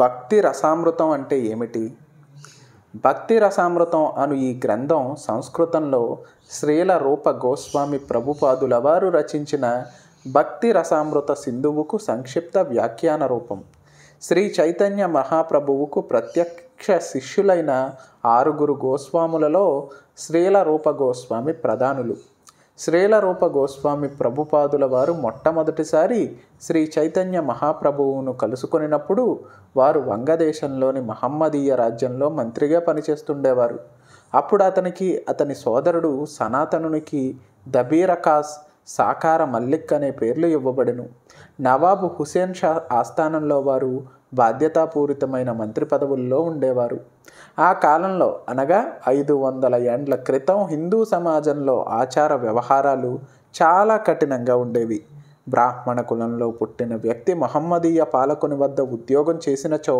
భక్తి రసామృతం అంటే ఏమిటి భక్తి రసామృతం అను ఈ గ్రంథం సంస్కృతంలో శ్రీల రూప గోస్వామి ప్రభుపాదుల వారు రచించిన భక్తి రసామృత సింధువుకు సంక్షిప్త వ్యాఖ్యాన రూపం శ్రీ చైతన్య మహాప్రభువుకు ప్రత్యక్ష శిష్యులైన ఆరుగురు గోస్వాములలో శ్రీల రూప గోస్వామి ప్రధానులు శ్రీలరూప గోస్వామి ప్రభుపాదుల వారు మొట్టమొదటిసారి శ్రీ చైతన్య మహాప్రభువును కలుసుకొనినప్పుడు వారు వంగదేశంలోని మహమ్మదీయ రాజ్యంలో మంత్రిగా పనిచేస్తుండేవారు అప్పుడు అతనికి అతని సోదరుడు సనాతనునికి దబీరకాస్ సాకార మల్లిక్ అనే పేర్లు ఇవ్వబడెను నవాబు హుసేన్ షా ఆస్థానంలో వారు బాధ్యతాపూరితమైన మంత్రి పదవుల్లో ఉండేవారు ఆ కాలంలో అనగా ఐదు వందల ఏండ్ల క్రితం హిందూ సమాజంలో ఆచార వ్యవహారాలు చాలా కఠినంగా ఉండేవి బ్రాహ్మణ కులంలో పుట్టిన వ్యక్తి మహమ్మదీయ పాలకుని వద్ద ఉద్యోగం చేసినచో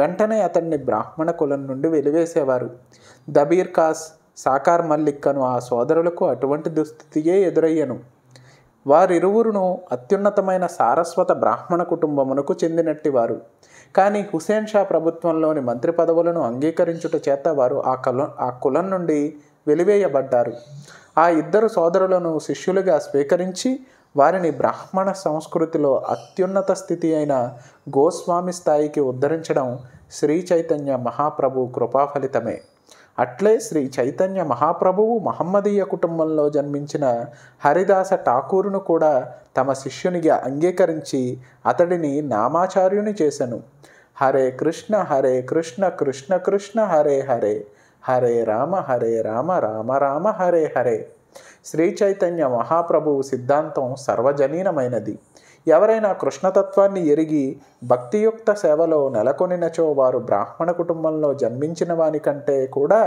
వెంటనే అతన్ని బ్రాహ్మణ కులం నుండి వెలివేసేవారు దబీర్ ఖాస్ సాకార్ మల్లిక్ అను ఆ సోదరులకు అటువంటి దుస్థితియే ఎదురయ్యను వారిరువురును అత్యున్నతమైన సారస్వత బ్రాహ్మణ కుటుంబమునకు చెందినట్టివారు కానీ హుసేన్ షా ప్రభుత్వంలోని మంత్రి పదవులను అంగీకరించుట చేత వారు ఆ కులం ఆ కులం నుండి వెలివేయబడ్డారు ఆ ఇద్దరు సోదరులను శిష్యులుగా స్వీకరించి వారిని బ్రాహ్మణ సంస్కృతిలో అత్యున్నత స్థితి అయిన గోస్వామి స్థాయికి ఉద్ధరించడం శ్రీ చైతన్య మహాప్రభు కృపాఫలితమే అట్లే శ్రీ చైతన్య మహాప్రభువు మహమ్మదీయ కుటుంబంలో జన్మించిన హరిదాస ఠాకూరును కూడా తమ శిష్యునిగా అంగీకరించి అతడిని నామాచార్యుని చేశాను హరే కృష్ణ హరే కృష్ణ కృష్ణ కృష్ణ హరే హరే హరే రామ హరే రామ రామ రామ హరే హరే శ్రీ చైతన్య మహాప్రభువు సిద్ధాంతం సర్వజనీనమైనది ఎవరైనా కృష్ణతత్వాన్ని ఎరిగి భక్తియుక్త సేవలో నెలకొనినచో వారు బ్రాహ్మణ కుటుంబంలో జన్మించిన వానికంటే కూడా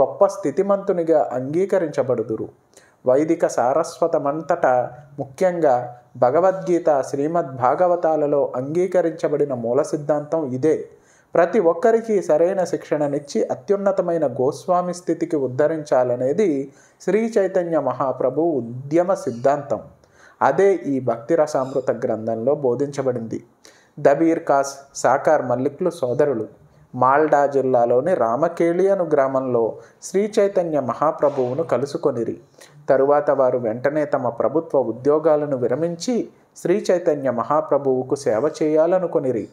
గొప్ప స్థితిమంతునిగా అంగీకరించబడుదురు వైదిక సారస్వతమంతటా ముఖ్యంగా భగవద్గీత శ్రీమద్ భాగవతాలలో అంగీకరించబడిన మూల సిద్ధాంతం ఇదే ప్రతి ఒక్కరికి సరైన శిక్షణనిచ్చి అత్యున్నతమైన గోస్వామి స్థితికి ఉద్ధరించాలనేది శ్రీ చైతన్య మహాప్రభు ఉద్యమ సిద్ధాంతం అదే ఈ భక్తి రసామృత గ్రంథంలో బోధించబడింది దబీర్ కాస్ సాకార్ మల్లిక్లు సోదరులు మాల్డా జిల్లాలోని రామకేళి అను గ్రామంలో శ్రీ చైతన్య మహాప్రభువును కలుసుకొనిరి తరువాత వారు వెంటనే తమ ప్రభుత్వ ఉద్యోగాలను విరమించి శ్రీ చైతన్య మహాప్రభువుకు సేవ చేయాలనుకొనిరి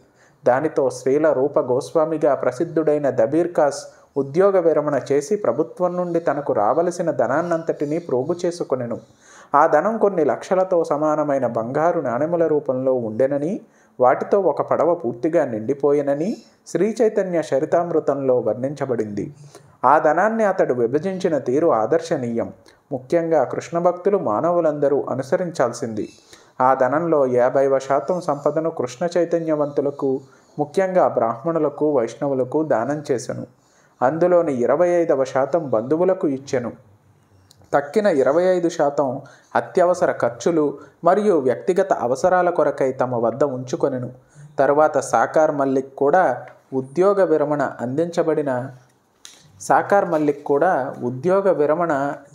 దానితో స్త్రీల రూప గోస్వామిగా ప్రసిద్ధుడైన దబీర్ కాస్ ఉద్యోగ విరమణ చేసి ప్రభుత్వం నుండి తనకు రావలసిన ధనాన్నంతటినీ ప్రోగు చేసుకొనెను ఆ ధనం కొన్ని లక్షలతో సమానమైన బంగారు నాణెముల రూపంలో ఉండెనని వాటితో ఒక పడవ పూర్తిగా నిండిపోయినని శ్రీ చైతన్య చరితామృతంలో వర్ణించబడింది ఆ ధనాన్ని అతడు విభజించిన తీరు ఆదర్శనీయం ముఖ్యంగా కృష్ణ భక్తులు మానవులందరూ అనుసరించాల్సింది ఆ ధనంలో యాభైవ శాతం సంపదను కృష్ణ చైతన్యవంతులకు ముఖ్యంగా బ్రాహ్మణులకు వైష్ణవులకు దానం చేశాను అందులోని ఇరవై ఐదవ శాతం బంధువులకు ఇచ్చెను తక్కిన ఇరవై ఐదు శాతం అత్యవసర ఖర్చులు మరియు వ్యక్తిగత అవసరాల కొరకై తమ వద్ద ఉంచుకొనెను తర్వాత సాకార్ మల్లిక్ కూడా ఉద్యోగ విరమణ అందించబడిన సాకార్ మల్లిక్ కూడా ఉద్యోగ విరమణ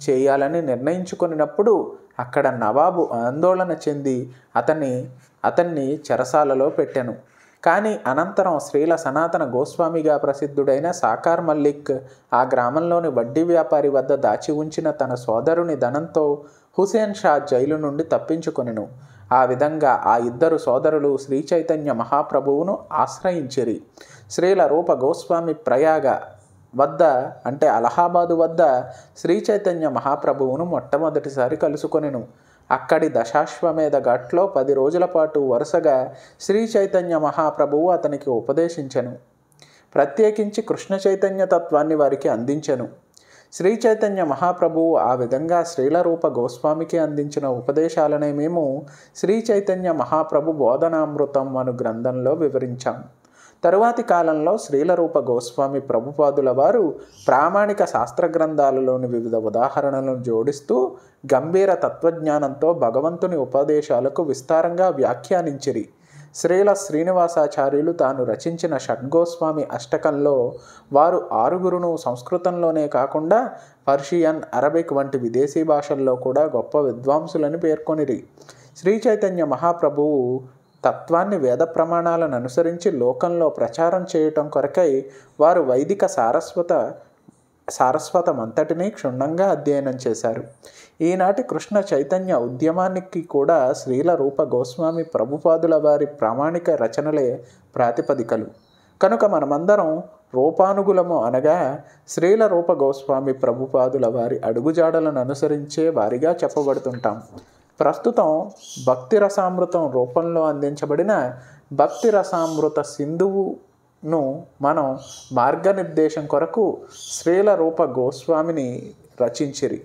చేయాలని నిర్ణయించుకున్నప్పుడు అక్కడ నవాబు ఆందోళన చెంది అతన్ని అతన్ని చెరసాలలో పెట్టాను కానీ అనంతరం స్త్రీల సనాతన గోస్వామిగా ప్రసిద్ధుడైన సాకార్ మల్లిక్ ఆ గ్రామంలోని వడ్డీ వ్యాపారి వద్ద దాచి ఉంచిన తన సోదరుని ధనంతో హుసేన్ షా జైలు నుండి తప్పించుకొనెను ఆ విధంగా ఆ ఇద్దరు సోదరులు శ్రీ చైతన్య మహాప్రభువును ఆశ్రయించిరి శ్రీల రూప గోస్వామి ప్రయాగ వద్ద అంటే అలహాబాదు వద్ద శ్రీ చైతన్య మహాప్రభువును మొట్టమొదటిసారి కలుసుకొనెను అక్కడి దశాశ్వమేధ ఘట్లో పది రోజుల పాటు వరుసగా శ్రీ చైతన్య మహాప్రభువు అతనికి ఉపదేశించెను ప్రత్యేకించి కృష్ణ చైతన్య తత్వాన్ని వారికి అందించెను శ్రీ చైతన్య మహాప్రభువు ఆ విధంగా స్త్రీల రూప గోస్వామికి అందించిన ఉపదేశాలనే మేము శ్రీ చైతన్య మహాప్రభు బోధనామృతం అను గ్రంథంలో వివరించాం తరువాతి కాలంలో శ్రీలరూప గోస్వామి ప్రభుపాదుల వారు ప్రామాణిక శాస్త్ర గ్రంథాలలోని వివిధ ఉదాహరణలను జోడిస్తూ గంభీర తత్వజ్ఞానంతో భగవంతుని ఉపదేశాలకు విస్తారంగా వ్యాఖ్యానించిరి శ్రీల శ్రీనివాసాచార్యులు తాను రచించిన షడ్గోస్వామి అష్టకంలో వారు ఆరుగురును సంస్కృతంలోనే కాకుండా పర్షియన్ అరబిక్ వంటి విదేశీ భాషల్లో కూడా గొప్ప విద్వాంసులని పేర్కొనిరి శ్రీ చైతన్య మహాప్రభువు తత్వాన్ని వేద ప్రమాణాలను అనుసరించి లోకంలో ప్రచారం చేయటం కొరకై వారు వైదిక సారస్వత సారస్వతమంతటినీ క్షుణ్ణంగా అధ్యయనం చేశారు ఈనాటి కృష్ణ చైతన్య ఉద్యమానికి కూడా శ్రీల రూప గోస్వామి ప్రభుపాదుల వారి ప్రామాణిక రచనలే ప్రాతిపదికలు కనుక మనమందరం రూపానుగులము అనగా శ్రీల రూప గోస్వామి ప్రభుపాదుల వారి అడుగుజాడలను అనుసరించే వారిగా చెప్పబడుతుంటాం ప్రస్తుతం భక్తి రసామృతం రూపంలో అందించబడిన భక్తి రసామృత సింధువును మనం మార్గనిర్దేశం కొరకు శ్రీల రూప గోస్వామిని రచించిరి